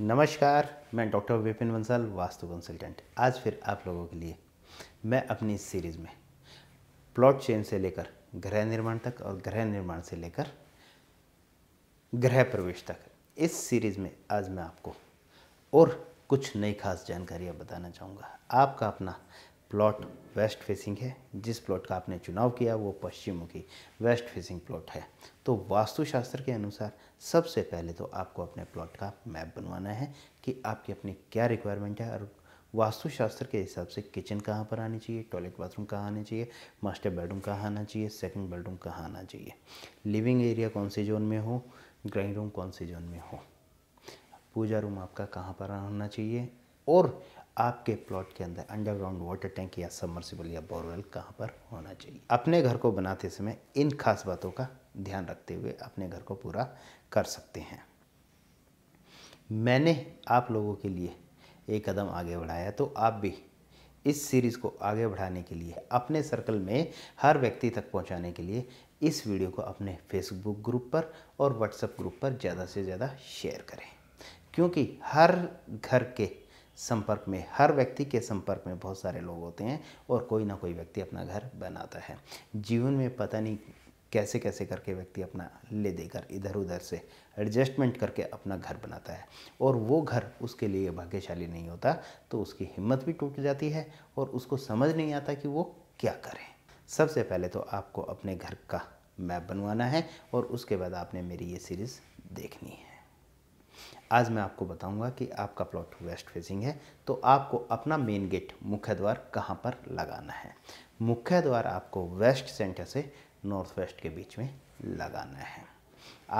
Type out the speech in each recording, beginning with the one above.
नमस्कार मैं doctor Vipin Bansal Vastu consultant आज फिर आप लोगों के लिए मैं अपनी सीरीज़ में प्लॉट चेन से लेकर गृह निर्माण तक और गृह निर्माण से लेकर गृह प्रवेश तक इस सीरीज़ में आज मैं आपको और कुछ नई खास जानकारियाँ बताना चाहूँगा आपका अपना प्लॉट वेस्ट फेसिंग है जिस प्लॉट का आपने चुनाव किया वो पश्चिम की वेस्ट फेसिंग प्लॉट है तो वास्तुशास्त्र के अनुसार सबसे पहले तो आपको अपने प्लॉट का मैप बनवाना है कि आपकी अपनी क्या रिक्वायरमेंट है और वास्तुशास्त्र के हिसाब से किचन कहाँ पर आनी चाहिए टॉयलेट बाथरूम कहाँ आने चाहिए मास्टर बेडरूम कहाँ आना चाहिए सेकंड बेडरूम कहाँ आना चाहिए लिविंग एरिया कौन से जोन में हो ड्राइंग रूम कौन से जोन में हो पूजा रूम आपका कहाँ पर होना चाहिए और आपके प्लॉट के अंदर अंडरग्राउंड वाटर टैंक या सबमर्सिबल या बोरवेल कहाँ पर होना चाहिए अपने घर को बनाते समय इन खास बातों का ध्यान रखते हुए अपने घर को पूरा कर सकते हैं मैंने आप लोगों के लिए एक कदम आगे बढ़ाया तो आप भी इस सीरीज़ को आगे बढ़ाने के लिए अपने सर्कल में हर व्यक्ति तक पहुंचाने के लिए इस वीडियो को अपने फेसबुक ग्रुप पर और व्हाट्सएप ग्रुप पर ज़्यादा से ज़्यादा शेयर करें क्योंकि हर घर के संपर्क में हर व्यक्ति के संपर्क में बहुत सारे लोग होते हैं और कोई ना कोई व्यक्ति अपना घर बनाता है जीवन में पता नहीं कैसे कैसे करके व्यक्ति अपना ले देकर इधर उधर से एडजस्टमेंट करके अपना घर बनाता है और वो घर उसके लिए भाग्यशाली नहीं होता तो उसकी हिम्मत भी टूट जाती है और उसको समझ नहीं आता कि वो क्या करें सबसे पहले तो आपको अपने घर का मैप बनवाना है और उसके बाद आपने मेरी ये सीरीज़ देखनी है आज मैं आपको बताऊंगा कि आपका प्लॉट वेस्ट फेसिंग है तो आपको अपना मेन गेट मुख्य द्वार कहाँ पर लगाना है मुख्य द्वार आपको वेस्ट सेंटर से नॉर्थ वेस्ट के बीच में लगाना है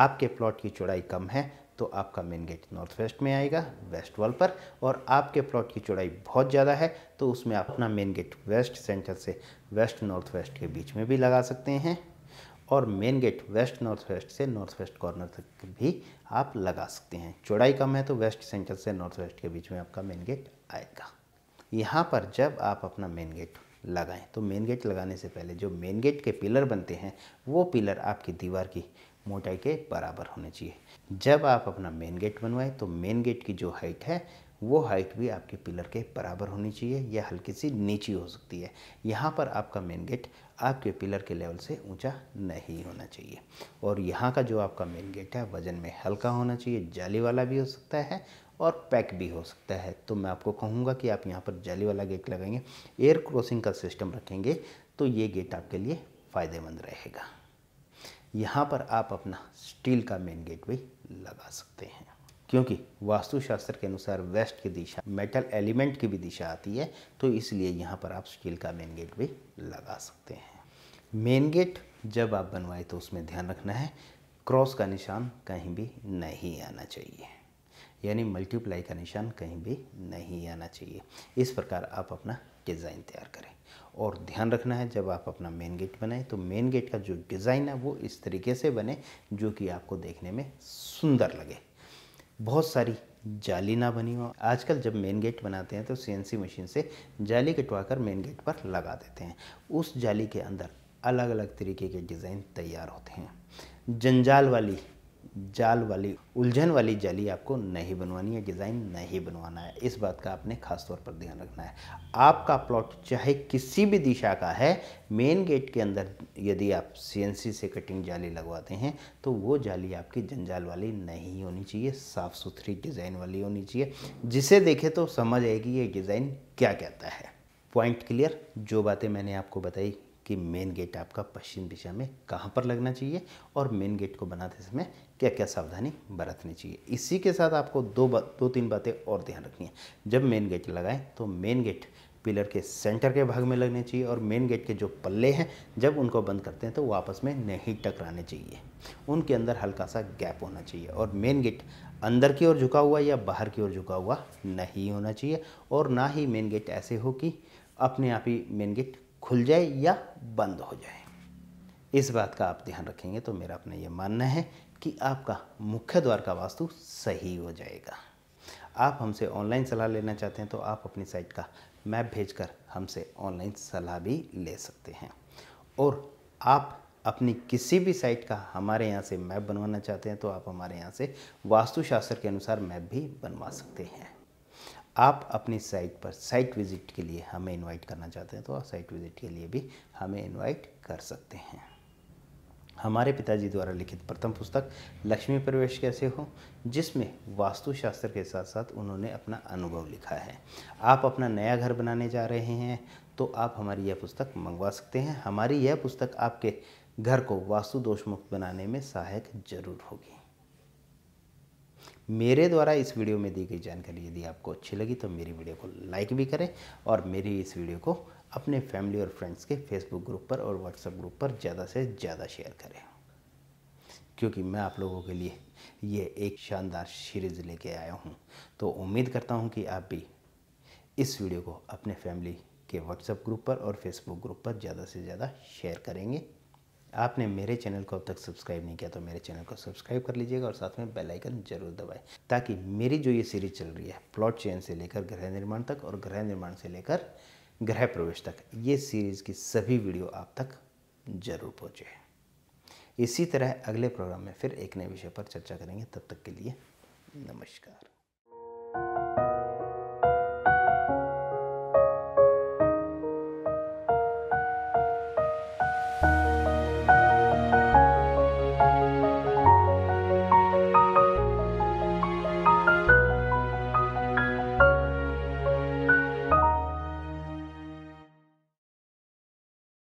आपके प्लॉट की चौड़ाई कम है तो आपका मेन गेट नॉर्थ वेस्ट में आएगा वेस्ट वॉल पर और आपके प्लॉट की चौड़ाई बहुत ज़्यादा है तो उसमें अपना मेन गेट वेस्ट सेंटर से वेस्ट नॉर्थ वेस्ट के बीच में भी लगा सकते हैं और main gate west north west से नॉर्थ वेस्ट कॉर्नर तक भी आप लगा सकते हैं चौड़ाई कम है तो वेस्ट सेंट्रल से नॉर्थ वेस्ट के बीच में आपका मेन गेट आएगा यहाँ पर जब आप अपना मेन गेट लगाएं तो मेन गेट लगाने से पहले जो मेन गेट के पिलर बनते हैं वो पिलर आपकी दीवार की मोटाई के बराबर होने चाहिए जब आप अपना मेन गेट बनवाएं तो मेन गेट की जो हाइट है वो हाइट भी आपके पिलर के बराबर होनी चाहिए या हल्की सी नीची हो सकती है यहाँ पर आपका मेन गेट आपके पिलर के लेवल से ऊंचा नहीं होना चाहिए और यहाँ का जो आपका मेन गेट है वजन में हल्का होना चाहिए जाली वाला भी हो सकता है और पैक भी हो सकता है तो मैं आपको कहूँगा कि आप यहाँ पर जाली वाला गेट लगाएंगे एयर क्रॉसिंग का सिस्टम रखेंगे तो ये गेट आपके लिए फ़ायदेमंद रहेगा यहाँ पर आप अपना स्टील का मेन गेट भी लगा सकते हैं क्योंकि वास्तुशास्त्र के अनुसार वेस्ट की दिशा मेटल एलिमेंट की भी दिशा आती है तो इसलिए यहाँ पर आप स्टील का मेन गेट भी लगा सकते हैं मेन गेट जब आप बनवाएं तो उसमें ध्यान रखना है क्रॉस का निशान कहीं भी नहीं आना चाहिए यानी मल्टीप्लाई का निशान कहीं भी नहीं आना चाहिए इस प्रकार आप अपना डिज़ाइन तैयार करें और ध्यान रखना है जब आप अपना मेन गेट बनाएं तो मेन गेट का जो डिज़ाइन है वो इस तरीके से बने जो कि आपको देखने में सुंदर लगे बहुत सारी जाली ना बनी हो आजकल जब मेन गेट बनाते हैं तो सीएनसी मशीन से जाली कटवाकर मेन गेट पर लगा देते हैं उस जाली के अंदर अलग अलग तरीके के डिज़ाइन तैयार होते हैं जंजाल वाली जाल वाली उलझन वाली जाली आपको नहीं बनवानी है डिज़ाइन नहीं बनवाना है इस बात का आपने खास तौर पर ध्यान रखना है आपका प्लॉट चाहे किसी भी दिशा का है मेन गेट के अंदर यदि आप सीएनसी से कटिंग जाली लगवाते हैं तो वो जाली आपकी जंजाल वाली नहीं होनी चाहिए साफ़ सुथरी डिज़ाइन वाली होनी चाहिए जिसे देखे तो समझ आएगी ये डिज़ाइन क्या कहता है पॉइंट क्लियर जो बातें मैंने आपको बताई कि मेन गेट आपका पश्चिम दिशा में कहाँ पर लगना चाहिए और मेन गेट को बनाते समय क्या क्या सावधानी बरतनी चाहिए इसी के साथ आपको दो दो तीन बातें और ध्यान रखनी है जब मेन गेट लगाएं तो मेन गेट पिलर के सेंटर के भाग में लगने चाहिए और मेन गेट के जो पल्ले हैं जब उनको बंद करते हैं तो वो आपस में नहीं टकराने चाहिए उनके अंदर हल्का सा गैप होना चाहिए और मेन गेट अंदर की ओर झुका हुआ या बाहर की ओर झुका हुआ नहीं होना चाहिए और ना ही मेन गेट ऐसे हो कि अपने आप ही मेन गेट खुल जाए या बंद हो जाए इस बात का आप ध्यान रखेंगे तो मेरा अपना ये मानना है कि आपका मुख्य द्वार का वास्तु सही हो जाएगा आप हमसे ऑनलाइन सलाह लेना चाहते हैं तो आप अपनी साइट का मैप भेजकर हमसे ऑनलाइन सलाह भी ले सकते हैं और आप अपनी किसी भी साइट का हमारे यहाँ से मैप बनवाना चाहते हैं तो आप हमारे यहाँ से वास्तुशास्त्र के अनुसार मैप भी बनवा सकते हैं आप अपनी साइट पर साइट विज़िट के लिए हमें इनवाइट करना चाहते हैं तो आप साइट विज़िट के लिए भी हमें इनवाइट कर सकते हैं हमारे पिताजी द्वारा लिखित प्रथम पुस्तक लक्ष्मी प्रवेश कैसे हो जिसमें वास्तुशास्त्र के साथ साथ उन्होंने अपना अनुभव लिखा है आप अपना नया घर बनाने जा रहे हैं तो आप हमारी यह पुस्तक मंगवा सकते हैं हमारी यह पुस्तक आपके घर को वास्तु दोष मुक्त बनाने में सहायक जरूर होगी मेरे द्वारा इस वीडियो में दी गई जानकारी यदि आपको अच्छी लगी तो मेरी वीडियो को लाइक भी करें और मेरी इस वीडियो को अपने फैमिली और फ्रेंड्स के फेसबुक ग्रुप पर और व्हाट्सएप ग्रुप पर ज़्यादा से ज़्यादा शेयर करें क्योंकि मैं आप लोगों के लिए ये एक शानदार सीरीज़ लेके आया हूँ तो उम्मीद करता हूँ कि आप भी इस वीडियो को अपने फैमिली के व्हाट्सएप ग्रुप पर और फेसबुक ग्रुप पर ज़्यादा से ज़्यादा शेयर करेंगे आपने मेरे चैनल को अब तक सब्सक्राइब नहीं किया तो मेरे चैनल को सब्सक्राइब कर लीजिएगा और साथ में बेल आइकन जरूर दबाएं ताकि मेरी जो ये सीरीज चल रही है प्लॉट चेन से लेकर गृह निर्माण तक और गृह निर्माण से लेकर गृह प्रवेश तक ये सीरीज़ की सभी वीडियो आप तक जरूर पहुँचे इसी तरह अगले प्रोग्राम में फिर एक नए विषय पर चर्चा करेंगे तब तक के लिए नमस्कार